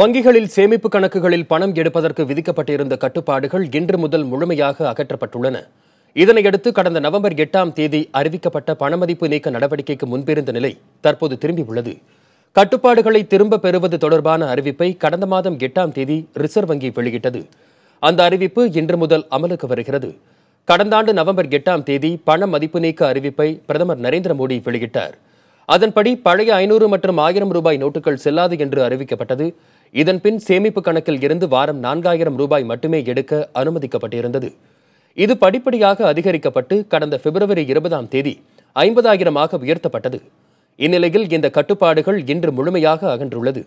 வங்கிகளில் சேமிப்பு கணக்குகளில் பணம் எடுப்பதற்கு விதிக்கப்பட்டிருந்த கட்டுப்பாடுகள் இன்று முதல் முழுமையாக அகற்றப்பட்டுள்ளன இதனையடுத்து கடந்த நவம்பர் எட்டாம் தேதி அறிவிக்கப்பட்ட பணமதிப்பு நீக்க நடவடிக்கைக்கு முன்பிருந்த நிலை தற்போது திரும்பியுள்ளது கட்டுப்பாடுகளை திரும்ப பெறுவது தொடர்பான அறிவிப்பை கடந்த மாதம் எட்டாம் தேதி ரிசர்வ் வங்கி வெளியிட்டது அந்த அறிவிப்பு இன்று முதல் அமலுக்கு வருகிறது கடந்த ஆண்டு நவம்பர் எட்டாம் தேதி பண மதிப்பு நீக்க அறிவிப்பை பிரதமர் நரேந்திர மோடி வெளியிட்டார் அதன்படி பழைய ஐநூறு மற்றும் ஆயிரம் ரூபாய் நோட்டுகள் செல்லாது என்று அறிவிக்கப்பட்டது இதன்பின் சேமிப்பு கணக்கில் இருந்து வாரம் நான்காயிரம் ரூபாய் மட்டுமே எடுக்க அனுமதிக்கப்பட்டிருந்தது இது படிப்படியாக அதிகரிக்கப்பட்டு கடந்த பிப்ரவரி இருபதாம் தேதி ஐம்பதாயிரமாக உயர்த்தப்பட்டது இந்நிலையில் இந்த கட்டுப்பாடுகள் இன்று முழுமையாக அகன்றுள்ளது